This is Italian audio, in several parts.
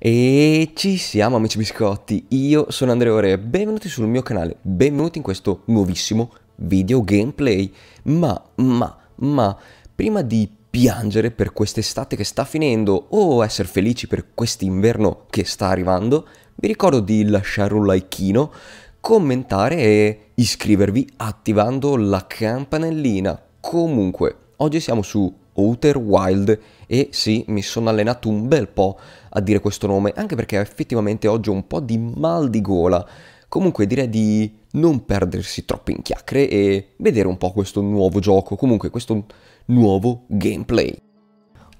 E ci siamo amici biscotti, io sono Andrea Ore, benvenuti sul mio canale, benvenuti in questo nuovissimo video gameplay. Ma, ma, ma, prima di piangere per quest'estate che sta finendo o essere felici per quest'inverno che sta arrivando, vi ricordo di lasciare un likeino, commentare e iscrivervi attivando la campanellina. Comunque, oggi siamo su Outer Wild e sì, mi sono allenato un bel po' a dire questo nome, anche perché effettivamente oggi ho un po' di mal di gola. Comunque direi di non perdersi troppo in chiacchiere e vedere un po' questo nuovo gioco, comunque questo nuovo gameplay.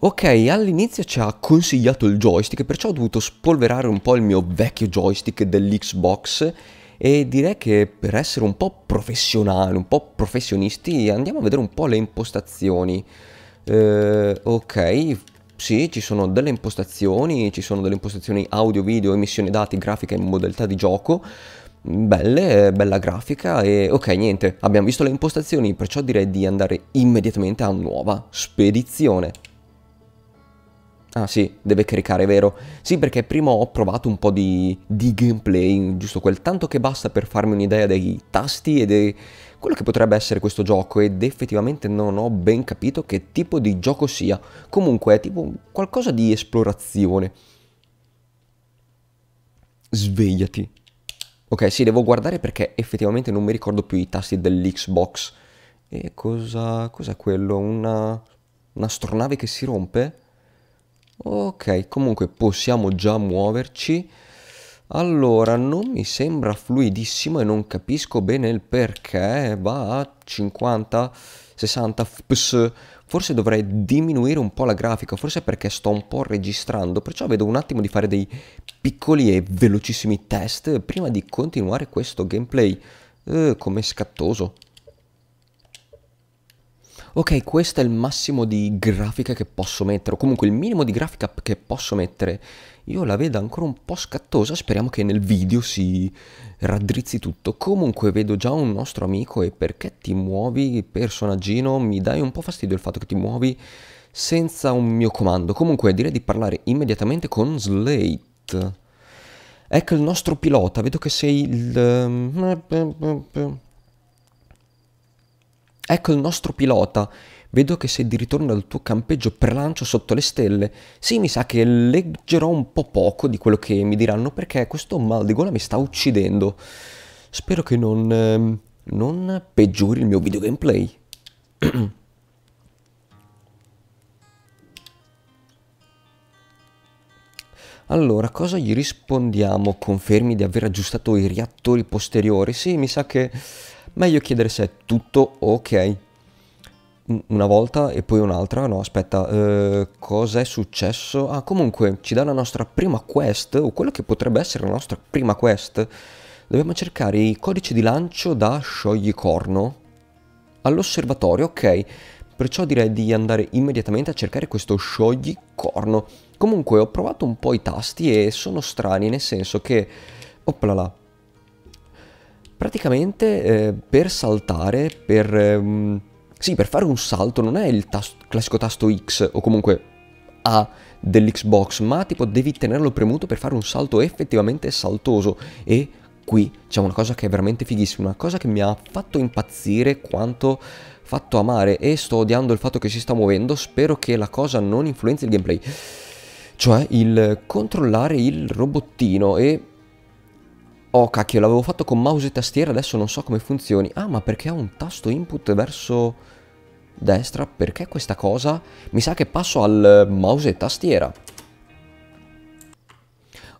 Ok, all'inizio ci ha consigliato il joystick, perciò ho dovuto spolverare un po' il mio vecchio joystick dell'Xbox e direi che per essere un po' professionale, un po' professionisti, andiamo a vedere un po' le impostazioni. Eh, ok, sì, ci sono delle impostazioni, ci sono delle impostazioni audio, video, emissione dati, grafica e modalità di gioco. Mm, belle, bella grafica e ok niente, abbiamo visto le impostazioni, perciò direi di andare immediatamente a nuova spedizione. Ah sì, deve caricare, vero? Sì, perché prima ho provato un po' di, di gameplay, giusto quel tanto che basta per farmi un'idea dei tasti e dei, quello che potrebbe essere questo gioco ed effettivamente non ho ben capito che tipo di gioco sia. Comunque è tipo qualcosa di esplorazione. Svegliati. Ok, sì, devo guardare perché effettivamente non mi ricordo più i tasti dell'Xbox. E cosa... cos'è quello? Una... un'astronave che si rompe? Ok, comunque possiamo già muoverci. Allora, non mi sembra fluidissimo e non capisco bene il perché, va a 50, 60 fps, forse dovrei diminuire un po' la grafica, forse perché sto un po' registrando, perciò vedo un attimo di fare dei piccoli e velocissimi test prima di continuare questo gameplay, eh, come scattoso. Ok, questo è il massimo di grafica che posso mettere, o comunque il minimo di grafica che posso mettere. Io la vedo ancora un po' scattosa, speriamo che nel video si raddrizzi tutto. Comunque vedo già un nostro amico e perché ti muovi personaggino? Mi dai un po' fastidio il fatto che ti muovi senza un mio comando. Comunque direi di parlare immediatamente con Slate. Ecco il nostro pilota, vedo che sei il... Ehm, ecco il nostro pilota. Vedo che sei di ritorno dal tuo campeggio per lancio sotto le stelle. Sì, mi sa che leggerò un po' poco di quello che mi diranno perché questo mal di gola mi sta uccidendo. Spero che non, ehm, non peggiori il mio video gameplay. Allora, cosa gli rispondiamo? Confermi di aver aggiustato i reattori posteriori? Sì, mi sa che meglio chiedere se è tutto ok una volta e poi un'altra, no aspetta, eh, cosa è successo? Ah comunque ci dà la nostra prima quest o quello che potrebbe essere la nostra prima quest, dobbiamo cercare i codici di lancio da scioglicorno all'osservatorio, ok, perciò direi di andare immediatamente a cercare questo scioglicorno. Comunque ho provato un po' i tasti e sono strani nel senso che, là. praticamente eh, per saltare, per... Ehm, sì, per fare un salto non è il tasto, classico tasto X o comunque A dell'Xbox, ma tipo devi tenerlo premuto per fare un salto effettivamente saltoso e qui c'è una cosa che è veramente fighissima, una cosa che mi ha fatto impazzire quanto fatto amare e sto odiando il fatto che si sta muovendo, spero che la cosa non influenzi il gameplay. Cioè il controllare il robottino e Oh cacchio, l'avevo fatto con mouse e tastiera, adesso non so come funzioni. Ah, ma perché ha un tasto input verso destra? Perché questa cosa? Mi sa che passo al eh, mouse e tastiera.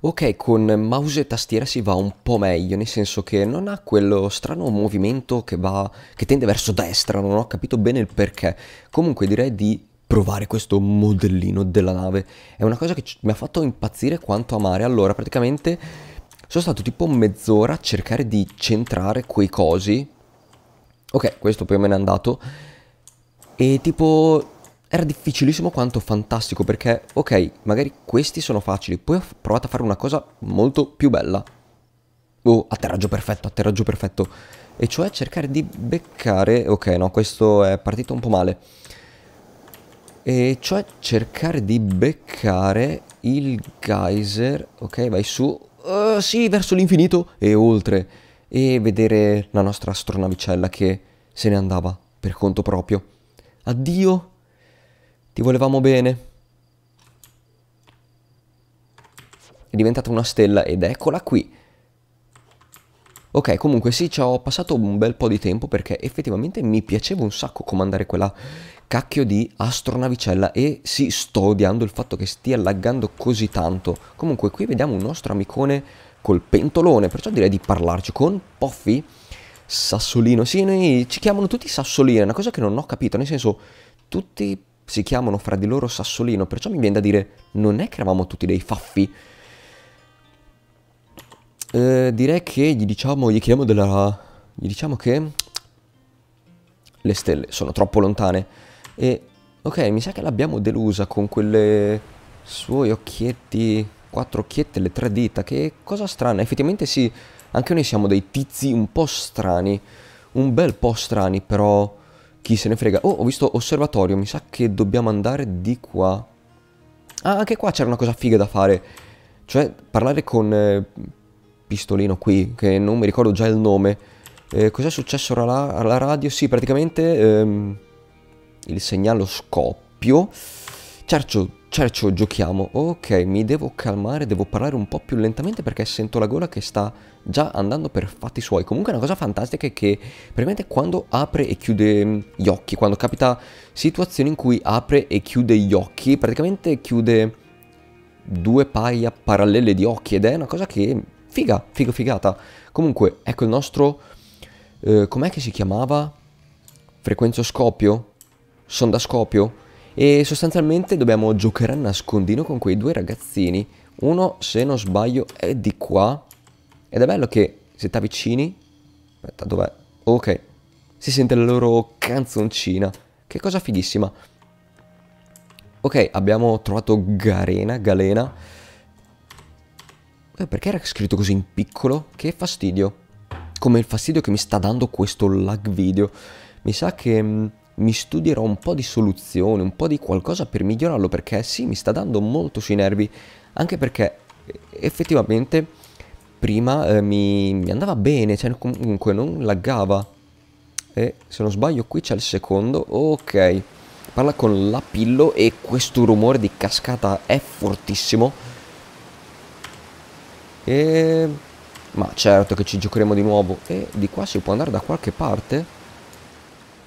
Ok, con mouse e tastiera si va un po' meglio, nel senso che non ha quello strano movimento che, va, che tende verso destra, non ho capito bene il perché. Comunque direi di provare questo modellino della nave. È una cosa che mi ha fatto impazzire quanto amare. Allora, praticamente sono stato tipo mezz'ora a cercare di centrare quei cosi. Ok, questo poi me ne è andato. E tipo era difficilissimo quanto fantastico perché, ok, magari questi sono facili, poi ho provato a fare una cosa molto più bella. Oh, atterraggio perfetto, atterraggio perfetto. E cioè cercare di beccare... Ok, no, questo è partito un po' male. E cioè cercare di beccare il geyser. Ok, vai su sì, verso l'infinito e oltre, e vedere la nostra astronavicella che se ne andava per conto proprio. Addio, ti volevamo bene. È diventata una stella ed eccola qui. Ok, comunque sì, ci ho passato un bel po' di tempo perché effettivamente mi piaceva un sacco comandare quella cacchio di astronavicella e sì, sto odiando il fatto che stia laggando così tanto. Comunque qui vediamo un nostro amicone col pentolone, perciò direi di parlarci con Poffi. Sassolino, sì, noi ci chiamano tutti Sassolino, è una cosa che non ho capito, nel senso tutti si chiamano fra di loro Sassolino, perciò mi viene da dire non è che eravamo tutti dei faffi. Eh, direi che gli diciamo, gli chiamo della... gli diciamo che le stelle sono troppo lontane e ok, mi sa che l'abbiamo delusa con quelle suoi occhietti quattro occhiette, le tre dita, che cosa strana. Effettivamente sì, anche noi siamo dei tizi un po' strani, un bel po' strani, però chi se ne frega. Oh, ho visto osservatorio, mi sa che dobbiamo andare di qua. Ah, anche qua c'era una cosa figa da fare, cioè parlare con eh, Pistolino qui, che non mi ricordo già il nome. Eh, cos'è successo alla, alla, radio? Sì, praticamente ehm, il segnale scoppio. Certo, Cercio, giochiamo. Ok, mi devo calmare, devo parlare un po' più lentamente perché sento la gola che sta già andando per fatti suoi. Comunque una cosa fantastica è che praticamente quando apre e chiude mm, gli occhi, quando capita situazioni in cui apre e chiude gli occhi, praticamente chiude due paia parallele di occhi ed è una cosa che figa, figa figata. Comunque, ecco il nostro... Eh, com'è che si chiamava? Frequenzoscopio? Sondascopio? E sostanzialmente dobbiamo giocare a nascondino con quei due ragazzini. Uno, se non sbaglio, è di qua. Ed è bello che se ti avvicini... Aspetta, dov'è? Ok. Si sente la loro canzoncina. Che cosa fighissima. Ok, abbiamo trovato Garena, Galena. Eh, perché era scritto così in piccolo? Che fastidio. Come il fastidio che mi sta dando questo lag video. Mi sa che mm, mi studierò un po' di soluzione, un po' di qualcosa per migliorarlo perché sì, mi sta dando molto sui nervi, anche perché eh, effettivamente prima eh, mi, mi, andava bene, cioè comunque non laggava. E se non sbaglio qui c'è il secondo, ok. Parla con la pillo e questo rumore di cascata è fortissimo. E... Ma certo che ci giocheremo di nuovo. E di qua si può andare da qualche parte?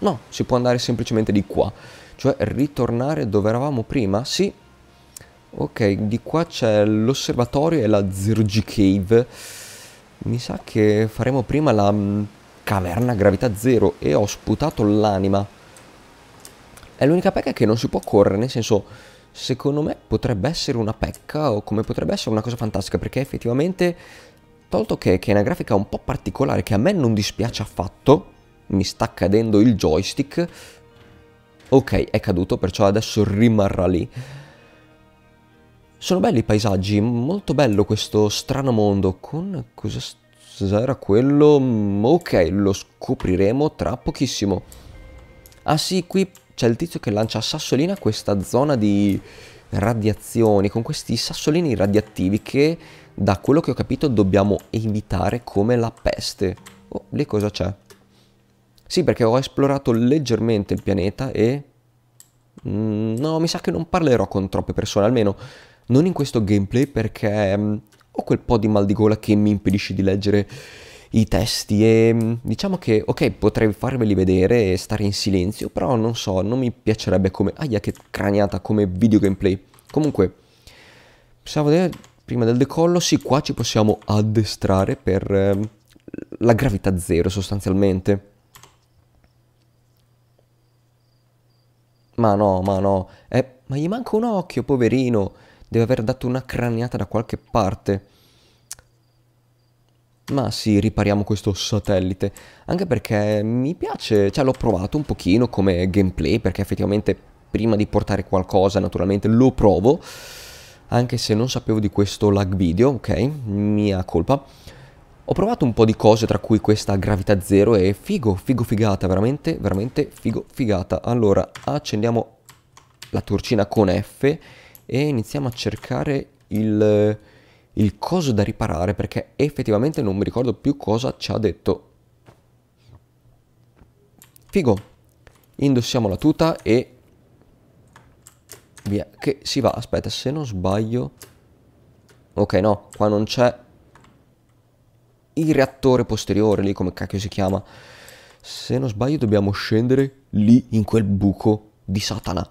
No, si può andare semplicemente di qua. Cioè ritornare dove eravamo prima? Sì. Ok, di qua c'è l'osservatorio e la Zero G Cave. Mi sa che faremo prima la mm, caverna gravità zero e ho sputato l'anima. È l'unica pecca che non si può correre, nel senso, secondo me potrebbe essere una pecca o come potrebbe essere una cosa fantastica, perché effettivamente, tolto che, che è una grafica un po' particolare, che a me non dispiace affatto, mi sta cadendo il joystick. Ok, è caduto, perciò adesso rimarrà lì. Sono belli i paesaggi, molto bello questo strano mondo con... cosa era quello? Mm, ok, lo scopriremo tra pochissimo. Ah sì, qui c'è il tizio che lancia sassolina questa zona di radiazioni, con questi sassolini radioattivi che da quello che ho capito dobbiamo evitare come la peste. Oh, lì cosa c'è? Sì, perché ho esplorato leggermente il pianeta e... Mm, no, mi sa che non parlerò con troppe persone, almeno non in questo gameplay perché mm, ho quel po' di mal di gola che mi impedisce di leggere i testi e mm, diciamo che ok potrei farveli vedere e stare in silenzio però non so non mi piacerebbe come aia che craniata come video gameplay comunque possiamo vedere prima del decollo sì qua ci possiamo addestrare per la gravità zero sostanzialmente Ma no, ma no. Eh, ma gli manca un occhio, poverino. Deve aver dato una craniata da qualche parte. Ma sì, ripariamo questo satellite. Anche perché mi piace, cioè l'ho provato un pochino come gameplay, perché effettivamente prima di portare qualcosa naturalmente lo provo. Anche se non sapevo di questo lag video, ok? Mia colpa. Ho provato un po' di cose tra cui questa gravità zero e figo, figo figata, veramente, veramente figo figata. Allora, accendiamo la torcina con F e iniziamo a cercare il, il coso da riparare perché effettivamente non mi ricordo più cosa ci ha detto. Figo, indossiamo la tuta e via, che si va. Aspetta, se non sbaglio... Ok, no, qua non c'è il reattore posteriore lì, come cacchio si chiama. Se non sbaglio dobbiamo scendere lì in quel buco di Satana.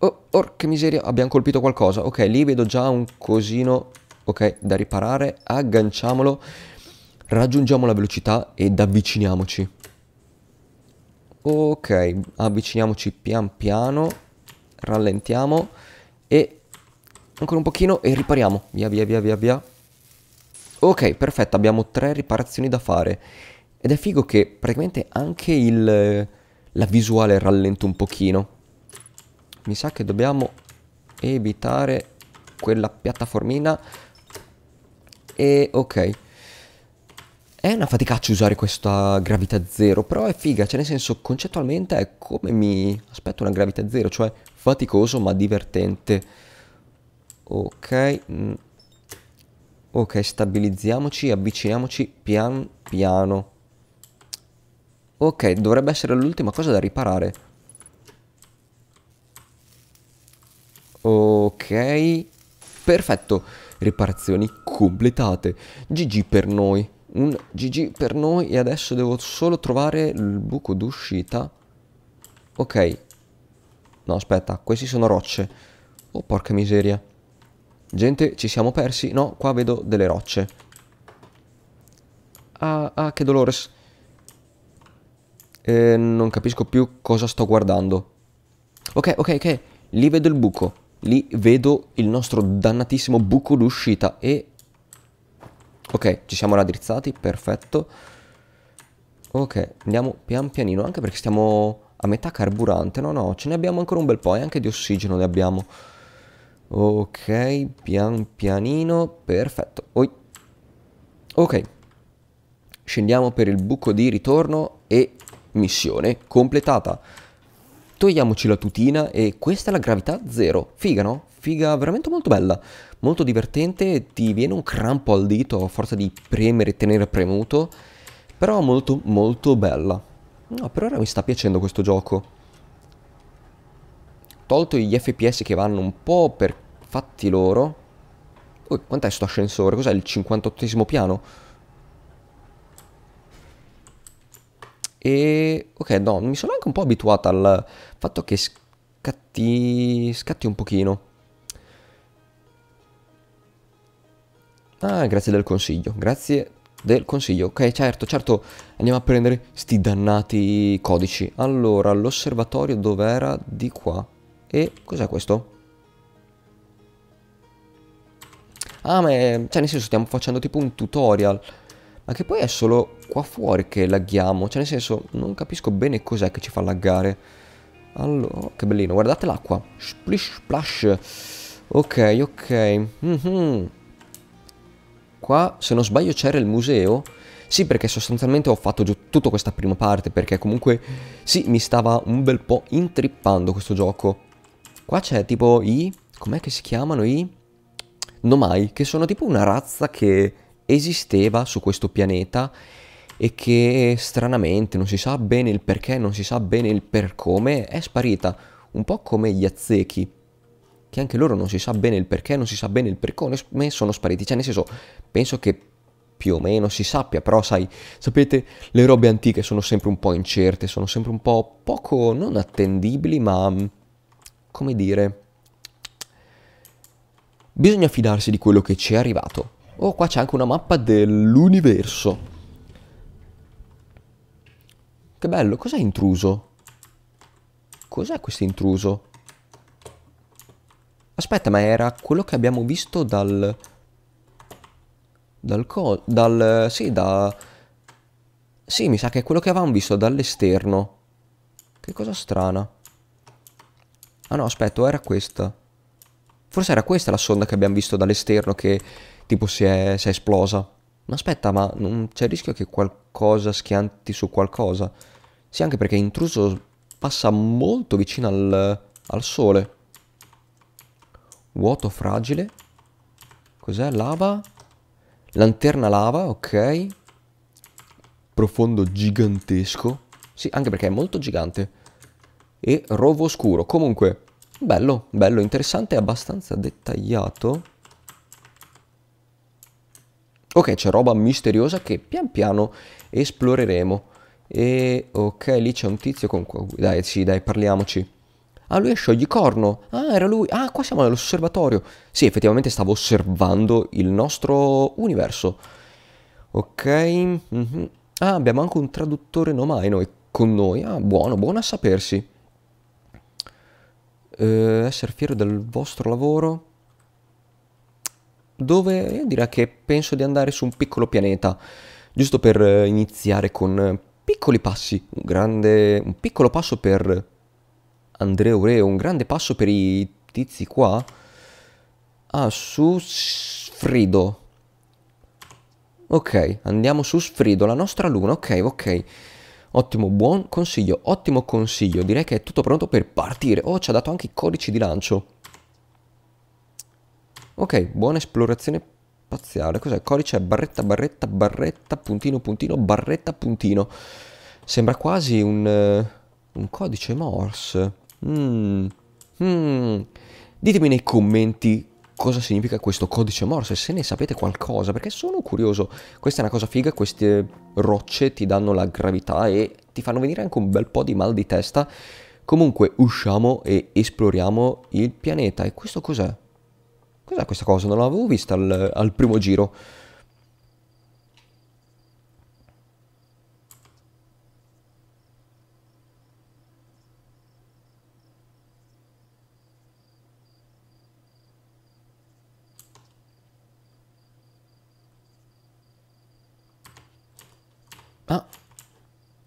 Oh, orca miseria, abbiamo colpito qualcosa. Ok, lì vedo già un cosino, ok, da riparare. Agganciamolo, raggiungiamo la velocità ed avviciniamoci. Ok, avviciniamoci pian piano, rallentiamo e ancora un pochino e ripariamo. Via, via, via, via, via. Ok, perfetto, abbiamo tre riparazioni da fare. Ed è figo che praticamente anche il, la visuale rallenta un pochino. Mi sa che dobbiamo evitare quella piattaformina. E ok. È una faticaccia usare questa gravità zero, però è figa, cioè nel senso concettualmente è come mi aspetto una gravità zero, cioè faticoso ma divertente. Ok, mm. Ok, stabilizziamoci, avviciniamoci pian piano. Ok, dovrebbe essere l'ultima cosa da riparare. Ok, perfetto. Riparazioni completate. GG per noi. Un GG per noi e adesso devo solo trovare il buco d'uscita. Ok. No, aspetta, questi sono rocce. Oh, porca miseria. Gente, ci siamo persi? No, qua vedo delle rocce. Ah, ah, che dolore. Eh, non capisco più cosa sto guardando. Ok, ok, ok. Lì vedo il buco. Lì vedo il nostro dannatissimo buco d'uscita e... Ok, ci siamo raddrizzati, perfetto. Ok, andiamo pian pianino, anche perché stiamo a metà carburante. No, no, ce ne abbiamo ancora un bel po' e anche di ossigeno ne abbiamo. Ok, pian pianino, perfetto. Oi. Ok, scendiamo per il buco di ritorno e missione completata. Togliamoci la tutina e questa è la gravità zero. Figa, no? Figa veramente molto bella. Molto divertente, ti viene un crampo al dito a forza di premere e tenere premuto. Però molto molto bella. No, per ora mi sta piacendo questo gioco. Tolto gli FPS che vanno un po' per fatti loro. Ui, quant'è sto ascensore? Cos'è il 58 piano? E... Ok, no, mi sono anche un po' abituato al fatto che scatti... scatti un pochino. Ah, grazie del consiglio, grazie del consiglio. Ok, certo, certo, andiamo a prendere sti dannati codici. Allora, l'osservatorio dov'era? Di qua. E cos'è questo? Ah, ma è... cioè nel senso stiamo facendo tipo un tutorial. Ma che poi è solo qua fuori che laghiamo. Cioè nel senso non capisco bene cos'è che ci fa laggare. Allora, oh, che bellino. Guardate l'acqua. Splish splash. Ok, ok. Mm -hmm. Qua, se non sbaglio, c'era il museo. Sì, perché sostanzialmente ho fatto giù tutta questa prima parte, perché comunque, sì, mi stava un bel po' intrippando questo gioco. Qua c'è tipo i... com'è che si chiamano i... Nomai, che sono tipo una razza che esisteva su questo pianeta e che stranamente non si sa bene il perché, non si sa bene il per come, è sparita, un po' come gli azzechi, che anche loro non si sa bene il perché, non si sa bene il per come sono spariti, cioè nel senso penso che più o meno si sappia, però sai, sapete, le robe antiche sono sempre un po' incerte, sono sempre un po' poco non attendibili, ma mm, come dire, bisogna fidarsi di quello che ci è arrivato. Oh, qua c'è anche una mappa dell'universo. Che bello, cos'è intruso? Cos'è questo intruso? Aspetta, ma era quello che abbiamo visto dal... Dal co... Dal... Sì, da... Sì, mi sa che è quello che avevamo visto dall'esterno. Che cosa strana. Ah no, aspetta, era questa. Forse era questa la sonda che abbiamo visto dall'esterno che tipo si è, si è esplosa. Ma aspetta, ma non c'è il rischio che qualcosa schianti su qualcosa? Sì, anche perché intruso passa molto vicino al, al sole. Vuoto fragile. Cos'è? Lava? Lanterna lava, ok. Profondo gigantesco. Sì, anche perché è molto gigante e rovo scuro. Comunque, bello, bello, interessante e abbastanza dettagliato. Ok, c'è roba misteriosa che pian piano esploreremo. E ok, lì c'è un tizio con... Dai, sì, dai, parliamoci. Ah, lui è Scioglicorno. Ah, era lui. Ah, qua siamo nell'osservatorio. Sì, effettivamente stavo osservando il nostro universo. Ok. Mm -hmm. Ah, abbiamo anche un traduttore nomaino con noi. Ah, buono, buono a sapersi eh, essere fiero del vostro lavoro dove io direi che penso di andare su un piccolo pianeta, giusto per eh, iniziare con eh, piccoli passi, un, grande, un piccolo passo per Andrea Oreo, un grande passo per i tizi qua. Ah, su Sfrido. Ok, andiamo su Sfrido, la nostra luna, ok, ok. Ottimo, buon consiglio, ottimo consiglio. Direi che è tutto pronto per partire. Oh, ci ha dato anche i codici di lancio. Ok, buona esplorazione spaziale. Cos'è? Codice barretta, barretta, barretta, puntino, puntino, barretta, puntino. Sembra quasi un, uh, un codice Morse. Mm. Mm. Ditemi nei commenti cosa significa questo codice Morse, se ne sapete qualcosa, perché sono curioso. Questa è una cosa figa, queste rocce ti danno la gravità e ti fanno venire anche un bel po' di mal di testa. Comunque usciamo e esploriamo il pianeta. E questo cos'è? Cos'è questa cosa? Non l'avevo vista al, al primo giro.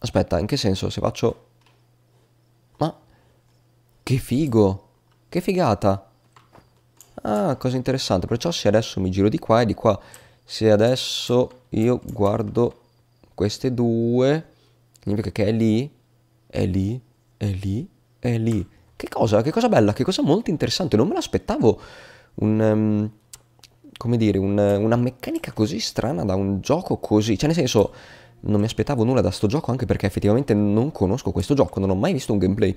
Aspetta, in che senso? Se faccio... Ma... Che figo! Che figata! Ah, cosa interessante. Perciò se adesso mi giro di qua e di qua... Se adesso io guardo queste due... Significa che è lì, è lì, è lì, è lì. Che cosa, che cosa bella, che cosa molto interessante. Non me l'aspettavo un... Um, come dire, un, una meccanica così strana da un gioco così. Cioè, nel senso non mi aspettavo nulla da sto gioco anche perché effettivamente non conosco questo gioco, non ho mai visto un gameplay.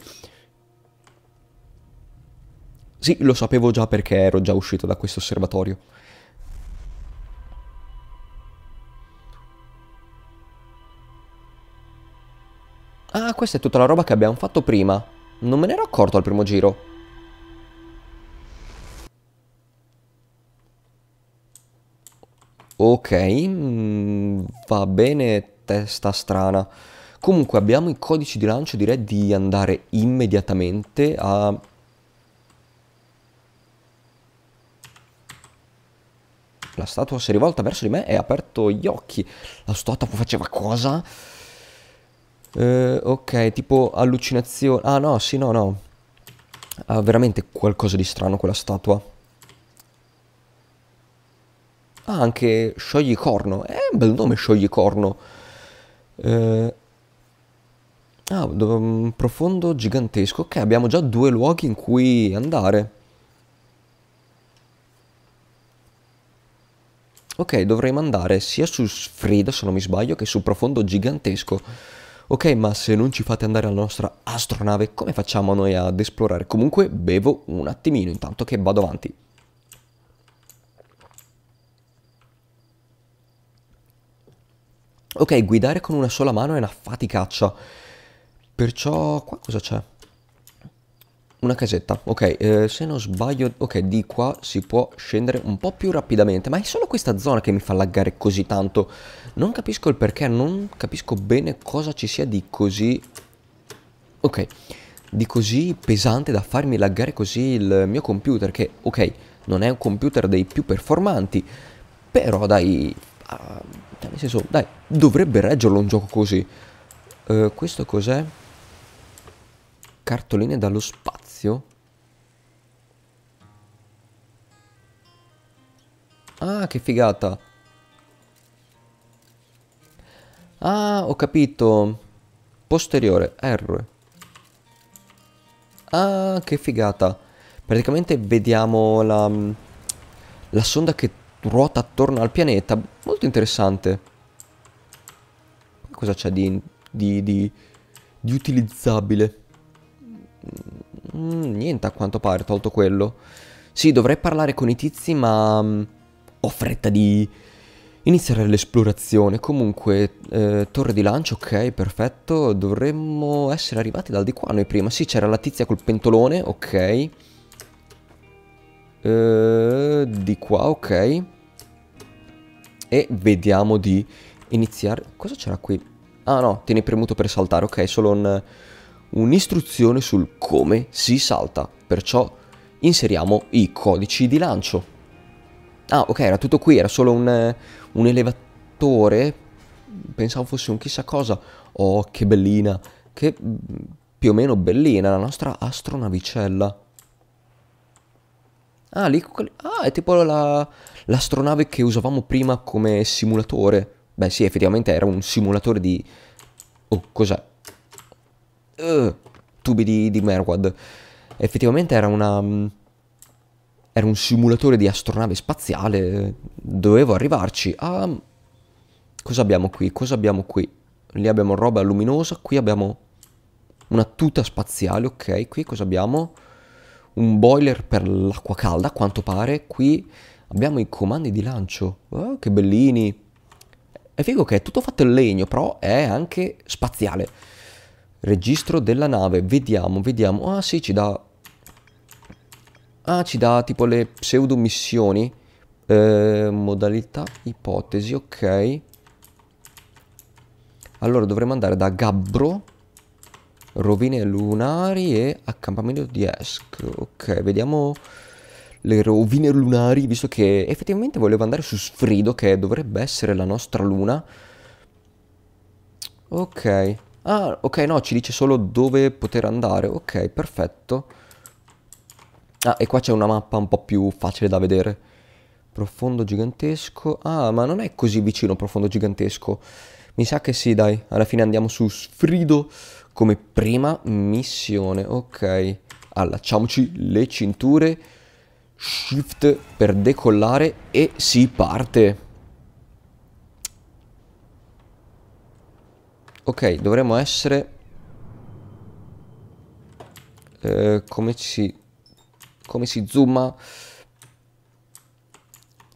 Sì, lo sapevo già perché ero già uscito da questo osservatorio. Ah, questa è tutta la roba che abbiamo fatto prima. Non me ne ero accorto al primo giro. Ok, mm, va bene testa strana. Comunque abbiamo i codici di lancio, direi di andare immediatamente a... La statua si è rivolta verso di me e ha aperto gli occhi. La statua faceva cosa? Eh, ok, tipo allucinazione. Ah no, sì, no, no. Ha veramente qualcosa di strano quella statua. Ah, anche sciogli corno. È eh, un bel nome sciogli corno. Eh, ah, un profondo gigantesco. Ok, abbiamo già due luoghi in cui andare. Ok, dovremmo andare sia su Sfrida, se non mi sbaglio, che su profondo gigantesco. Ok, ma se non ci fate andare alla nostra astronave, come facciamo noi ad esplorare? Comunque bevo un attimino intanto che vado avanti. Ok, guidare con una sola mano è una faticaccia. Perciò qua cosa c'è? Una casetta, ok, eh, se non sbaglio, ok, di qua si può scendere un po' più rapidamente, ma è solo questa zona che mi fa laggare così tanto. Non capisco il perché, non capisco bene cosa ci sia di così... Ok, di così pesante da farmi laggare così il mio computer, che, ok, non è un computer dei più performanti, però dai... Uh cioè, nel senso, dai, dovrebbe reggerlo un gioco così. Uh, questo cos'è? Cartoline dallo spazio? Ah, che figata. Ah, ho capito. Posteriore, R. Ah, che figata. Praticamente vediamo la, la sonda che ruota attorno al pianeta. Molto interessante. Cosa c'è di, di, di, di, utilizzabile? Mm, niente a quanto pare, tolto quello. Sì, dovrei parlare con i tizi, ma mm, ho fretta di iniziare l'esplorazione. Comunque, eh, torre di lancio, ok, perfetto. Dovremmo essere arrivati dal di qua noi prima. Sì, c'era la tizia col pentolone, ok. Eh, di qua, ok. E vediamo di iniziare... Cosa c'era qui? Ah no, tieni premuto per saltare, ok, solo un, un'istruzione sul come si salta. Perciò inseriamo i codici di lancio. Ah ok, era tutto qui, era solo un, un elevatore. Pensavo fosse un chissà cosa. Oh, che bellina. Che mm, più o meno bellina la nostra astronavicella. Ah, lì, ah è tipo la, l'astronave che usavamo prima come simulatore. Beh, sì, effettivamente era un simulatore di... Oh, cos'è? Uh, tubi di, di Merwad. Effettivamente era una... Mm, era un simulatore di astronave spaziale. Dovevo arrivarci. Ah... Mm, cosa abbiamo qui? Cosa abbiamo qui? Lì abbiamo roba luminosa, qui abbiamo una tuta spaziale, ok. Qui cosa abbiamo? un boiler per l'acqua calda, a quanto pare. Qui abbiamo i comandi di lancio. Oh, che bellini. È figo che è tutto fatto in legno, però è anche spaziale. Registro della nave, vediamo, vediamo. Ah sì, ci dà... Ah, ci dà tipo le pseudo missioni. Eh, modalità ipotesi, ok. Allora dovremmo andare da Gabbro rovine lunari e accampamento di Esk. Ok, vediamo le rovine lunari, visto che effettivamente volevo andare su Sfrido, che dovrebbe essere la nostra luna. Ok. Ah, ok, no, ci dice solo dove poter andare. Ok, perfetto. Ah, e qua c'è una mappa un po' più facile da vedere. Profondo gigantesco. Ah, ma non è così vicino profondo gigantesco. Mi sa che sì, dai. Alla fine andiamo su Sfrido come prima missione. Ok, allacciamoci le cinture, shift per decollare e si parte. Ok, dovremmo essere... Eh, come si... Come si zooma?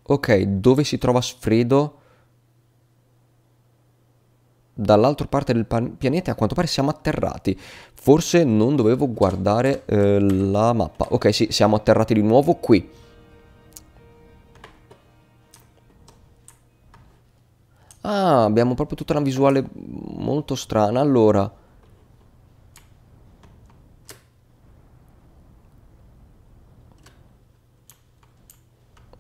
Ok, dove si trova Sfredo? dall'altra parte del pianeta e a quanto pare siamo atterrati. Forse non dovevo guardare eh, la mappa. Ok, sì, siamo atterrati di nuovo qui. Ah, abbiamo proprio tutta una visuale molto strana. Allora...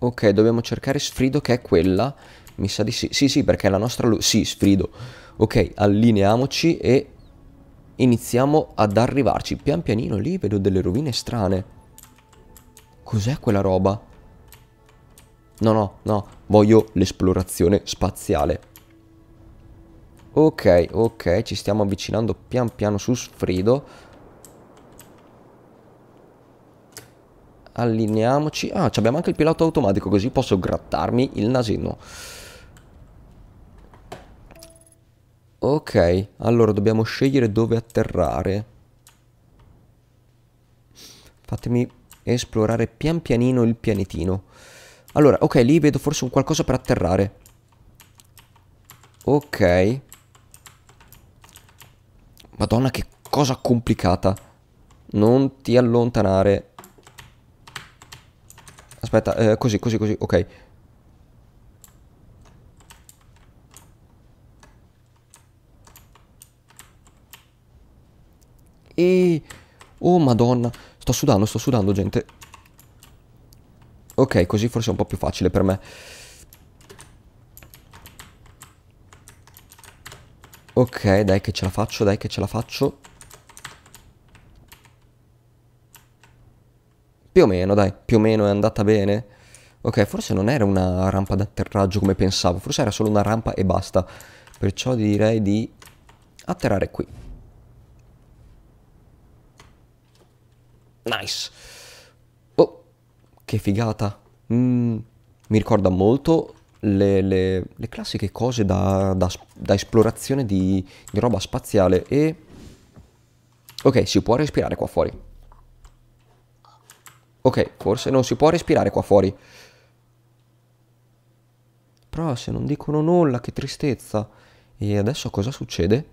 Ok, dobbiamo cercare Sfrido che è quella. Mi sa di sì. Sì, sì, perché la nostra... Sì, Sfrido. Ok, allineiamoci e iniziamo ad arrivarci. Pian pianino lì vedo delle rovine strane. Cos'è quella roba? No, no, no, voglio l'esplorazione spaziale. Ok, ok, ci stiamo avvicinando pian piano su sfrido. Allineiamoci. Ah, abbiamo anche il pilota automatico, così posso grattarmi il nasino. Ok, allora dobbiamo scegliere dove atterrare. Fatemi esplorare pian pianino il pianetino. Allora, ok, lì vedo forse un qualcosa per atterrare. Ok. Madonna, che cosa complicata. Non ti allontanare. Aspetta, eh, così, così, così, ok. E... Oh madonna, sto sudando, sto sudando gente. Ok, così forse è un po' più facile per me. Ok, dai che ce la faccio, dai che ce la faccio. Più o meno, dai, più o meno è andata bene. Ok, forse non era una rampa d'atterraggio come pensavo, forse era solo una rampa e basta. Perciò direi di atterrare qui. Nice. Oh, che figata. Mm, mi ricorda molto le, le, le classiche cose da, da, da esplorazione di, di roba spaziale e... Ok, si può respirare qua fuori. Ok, forse non si può respirare qua fuori. Però se non dicono nulla, che tristezza. E adesso cosa succede?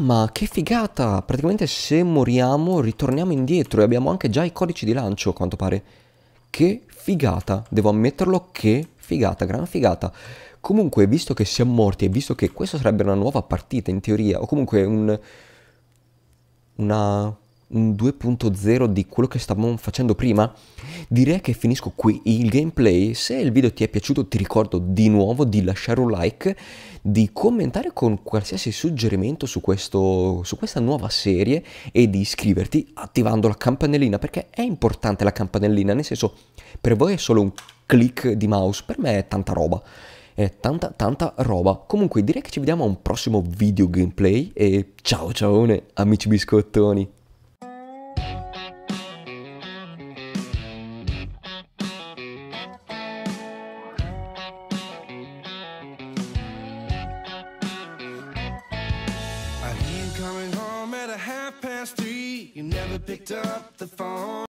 ma che figata! Praticamente se moriamo ritorniamo indietro e abbiamo anche già i codici di lancio, a quanto pare. Che figata, devo ammetterlo che figata, gran figata. Comunque, visto che siamo morti e visto che questa sarebbe una nuova partita in teoria, o comunque un... una un 2.0 di quello che stavamo facendo prima, direi che finisco qui il gameplay. Se il video ti è piaciuto ti ricordo di nuovo di lasciare un like, di commentare con qualsiasi suggerimento su, questo, su questa nuova serie e di iscriverti attivando la campanellina perché è importante la campanellina, nel senso per voi è solo un click di mouse, per me è tanta roba. È tanta tanta roba. Comunque direi che ci vediamo a un prossimo video gameplay e ciao ciao amici biscottoni.